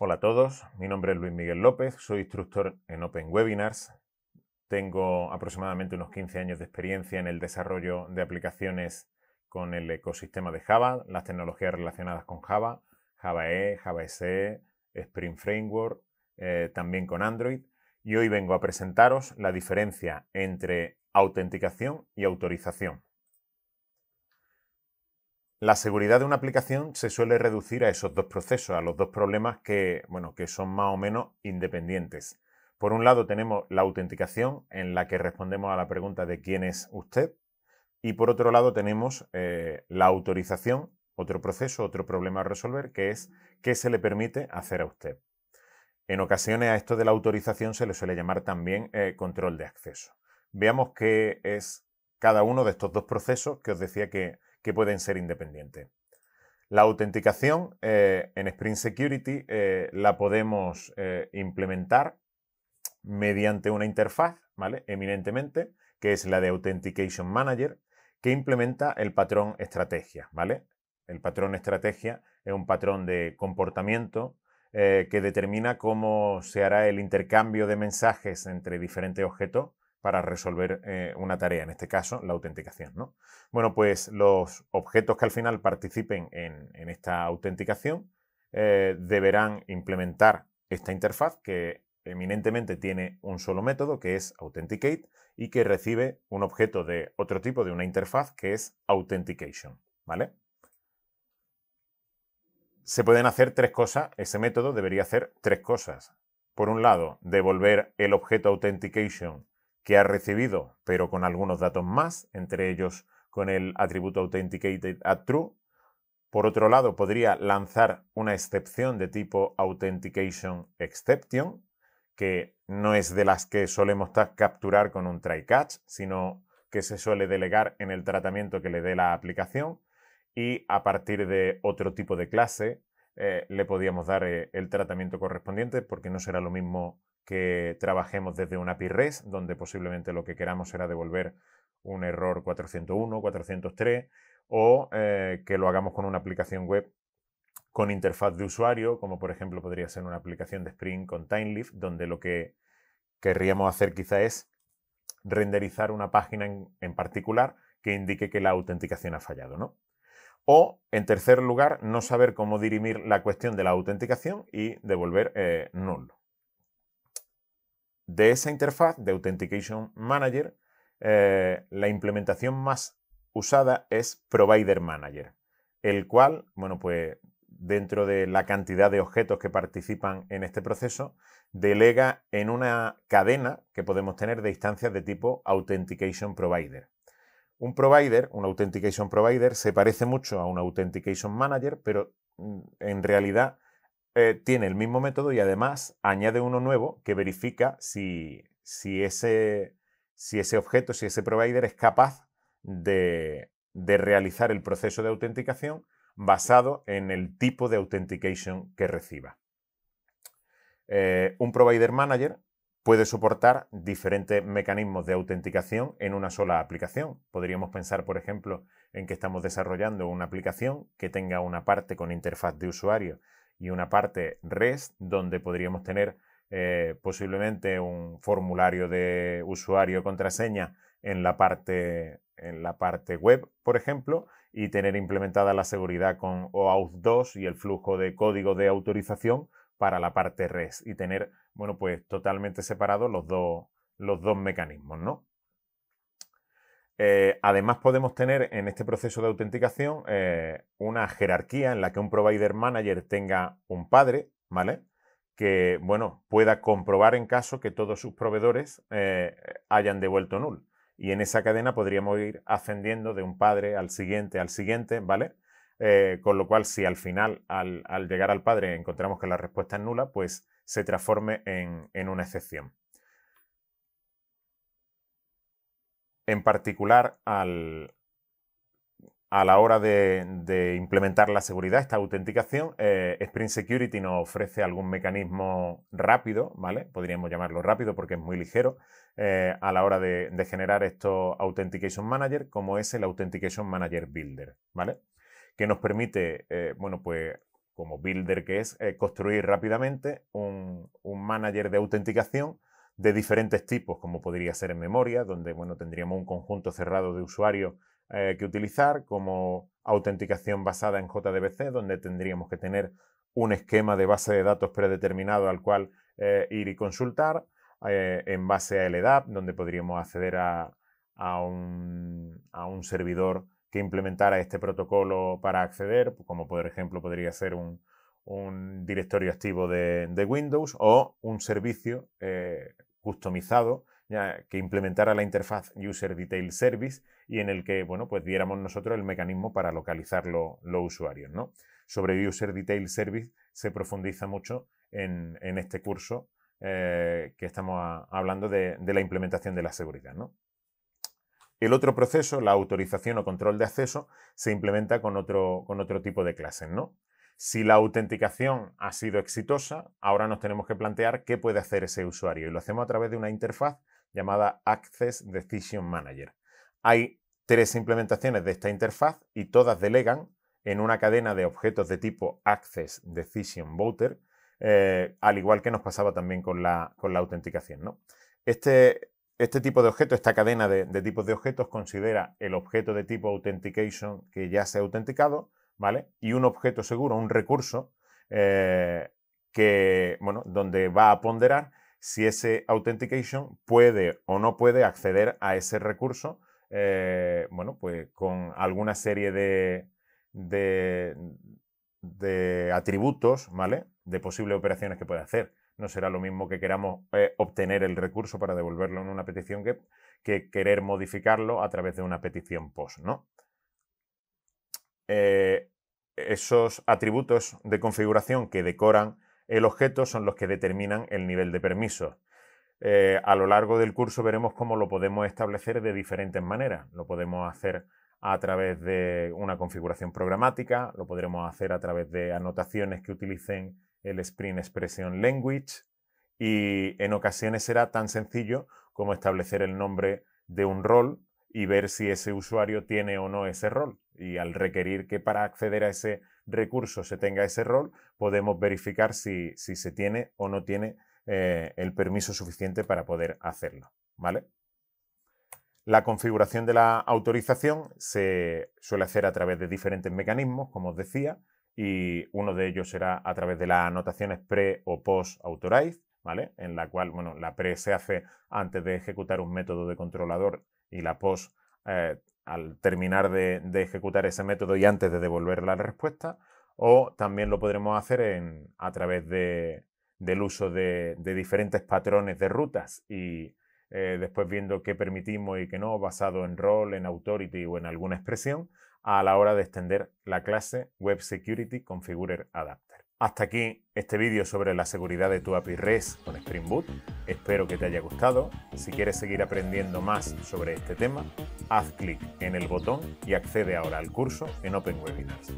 Hola a todos, mi nombre es Luis Miguel López, soy instructor en Open Webinars. Tengo aproximadamente unos 15 años de experiencia en el desarrollo de aplicaciones con el ecosistema de Java, las tecnologías relacionadas con Java, Java E, Java SE, Spring Framework, eh, también con Android. Y hoy vengo a presentaros la diferencia entre autenticación y autorización. La seguridad de una aplicación se suele reducir a esos dos procesos, a los dos problemas que, bueno, que son más o menos independientes. Por un lado tenemos la autenticación en la que respondemos a la pregunta de quién es usted y por otro lado tenemos eh, la autorización, otro proceso, otro problema a resolver que es qué se le permite hacer a usted. En ocasiones a esto de la autorización se le suele llamar también eh, control de acceso. Veamos que es cada uno de estos dos procesos que os decía que que pueden ser independientes. La autenticación eh, en Spring Security eh, la podemos eh, implementar mediante una interfaz, ¿vale? Eminentemente, que es la de Authentication Manager, que implementa el patrón estrategia, ¿vale? El patrón estrategia es un patrón de comportamiento que determina cómo se hará el intercambio de mensajes entre diferentes objetos para resolver eh, una tarea, en este caso la autenticación. Bueno, pues los objetos que al final participen en, esta autenticación eh, deberán implementar esta interfaz que eminentemente tiene un solo método que es authenticate y que recibe un objeto de otro tipo de una interfaz que es authentication, ¿vale? Se pueden hacer tres cosas, ese método debería hacer tres cosas. Por un lado, devolver el objeto authentication que ha recibido, pero con algunos datos más, entre ellos con el atributo Authenticated at True. Por otro lado, podría lanzar una excepción de tipo Authentication Exception, que no es de las que solemos capturar con un try catch, sino que se suele delegar en el tratamiento que le dé la aplicación y a partir de otro tipo de clase eh, le podíamos dar eh, el tratamiento correspondiente porque no será lo mismo que trabajemos desde una REST donde posiblemente lo que queramos será devolver un error 401, 403, o eh, que lo hagamos con una aplicación web con interfaz de usuario, como por ejemplo podría ser una aplicación de Spring con TimeLeaf, donde lo que querríamos hacer quizá es renderizar una página en, particular que indique que la autenticación ha fallado, O, en tercer lugar, no saber cómo dirimir la cuestión de la autenticación y devolver eh, null de esa interfaz de Authentication Manager, eh, la implementación más usada es Provider Manager, el cual, bueno, pues dentro de la cantidad de objetos que participan en este proceso, delega en una cadena que podemos tener de instancias de tipo Authentication Provider. Un provider, un Authentication Provider, se parece mucho a un Authentication Manager, pero mm, en realidad eh, tiene el mismo método y además añade uno nuevo que verifica si, ese, objeto, si ese provider es capaz de, realizar el proceso de autenticación basado en el tipo de authentication que reciba. Eh, un provider manager puede soportar diferentes mecanismos de autenticación en una sola aplicación. Podríamos pensar, por ejemplo, en que estamos desarrollando una aplicación que tenga una parte con interfaz de usuario y una parte REST, donde podríamos tener eh, posiblemente un formulario de usuario contraseña en la parte en la parte web, por ejemplo, y tener implementada la seguridad con OAuth 2 y el flujo de código de autorización para la parte REST y tener, bueno, pues totalmente separados los dos, los dos mecanismos, ¿no? Eh, además, podemos tener en este proceso de autenticación eh, una jerarquía en la que un provider manager tenga un padre, ¿vale? Que, bueno, pueda comprobar en caso que todos sus proveedores eh, hayan devuelto null. Y en esa cadena podríamos ir ascendiendo de un padre al siguiente, al siguiente, ¿vale? con lo cual, si al final, al, llegar al padre, encontramos que la respuesta es nula, pues se transforme en una excepción. en particular a la hora de, implementar la seguridad, esta autenticación, eh, Sprint Security nos ofrece algún mecanismo rápido, ¿vale? Podríamos llamarlo rápido porque es muy ligero, eh, a la hora de, generar estos Authentication Manager, como es el Authentication Manager Builder, ¿vale? Que nos permite, eh, bueno, pues como builder que es, eh, construir rápidamente un manager de autenticación de diferentes tipos, como podría ser en memoria, donde bueno, tendríamos un conjunto cerrado de usuarios eh, que utilizar, como autenticación basada en JDBC, donde tendríamos que tener un esquema de base de datos predeterminado al cual eh, ir y consultar, eh, en base a LDAP, donde podríamos acceder a, un, servidor que implementara este protocolo para acceder, como por ejemplo podría ser un, directorio activo de, de, Windows o un servicio customizado ya, que implementara la interfaz User Detail Service y en el que bueno, pues diéramos nosotros el mecanismo para localizar los usuarios. ¿no? Sobre User Detail Service se profundiza mucho en, en este curso eh, que estamos hablando de, de, la implementación de la seguridad. ¿no? El otro proceso, la autorización o control de acceso, se implementa con otro, con otro tipo de clases. ¿no? Si la autenticación ha sido exitosa, ahora nos tenemos que plantear qué puede hacer ese usuario y lo hacemos a través de una interfaz llamada Access Decision Manager. Hay tres implementaciones de esta interfaz y todas delegan en una cadena de objetos de tipo Access Decision Voter, eh, al igual que nos pasaba también con la, autenticación. Este, este tipo de objeto, esta cadena de, de tipos de objetos, considera el objeto de tipo Authentication que ya se ha autenticado, y un objeto seguro, un recurso, eh, que, donde va a ponderar si ese authentication puede o no puede acceder a ese recurso, eh, pues con alguna serie de, atributos, De posibles operaciones que puede hacer. No será lo mismo que queramos eh, obtener el recurso para devolverlo en una petición que, que querer modificarlo a través de una petición POST, ¿no? Eh, esos atributos de configuración que decoran el objeto son los que determinan el nivel de permiso. Eh, a lo largo del curso veremos cómo lo podemos establecer de diferentes maneras. Lo podemos hacer a través de una configuración programática, lo podremos hacer a través de anotaciones que utilicen el Spring Expression Language y en ocasiones será tan sencillo como establecer el nombre de un rol y ver si ese usuario tiene o no ese rol. Y al requerir que para acceder a ese recurso se tenga ese rol, podemos verificar si, se tiene o no tiene eh, el permiso suficiente para poder hacerlo. ¿Vale? La configuración de la autorización se suele hacer a través de diferentes mecanismos, como os decía, y uno de ellos será a través de las anotaciones pre o post authorized ¿vale? En la cual, bueno, la pre se hace antes de ejecutar un método de controlador y la post eh, al terminar de, ejecutar ese método y antes de devolver la respuesta, o también lo podremos hacer en, a través del uso de, diferentes patrones de rutas y eh, después viendo qué permitimos y qué no, basado en rol, en authority o en alguna expresión, a la hora de extender la clase Web Security Configure Adapter. Hasta aquí este vídeo sobre la seguridad de tu API REST con Spring Boot. Espero que te haya gustado. Si quieres seguir aprendiendo más sobre este tema, haz clic en el botón y accede ahora al curso en Open Webinars.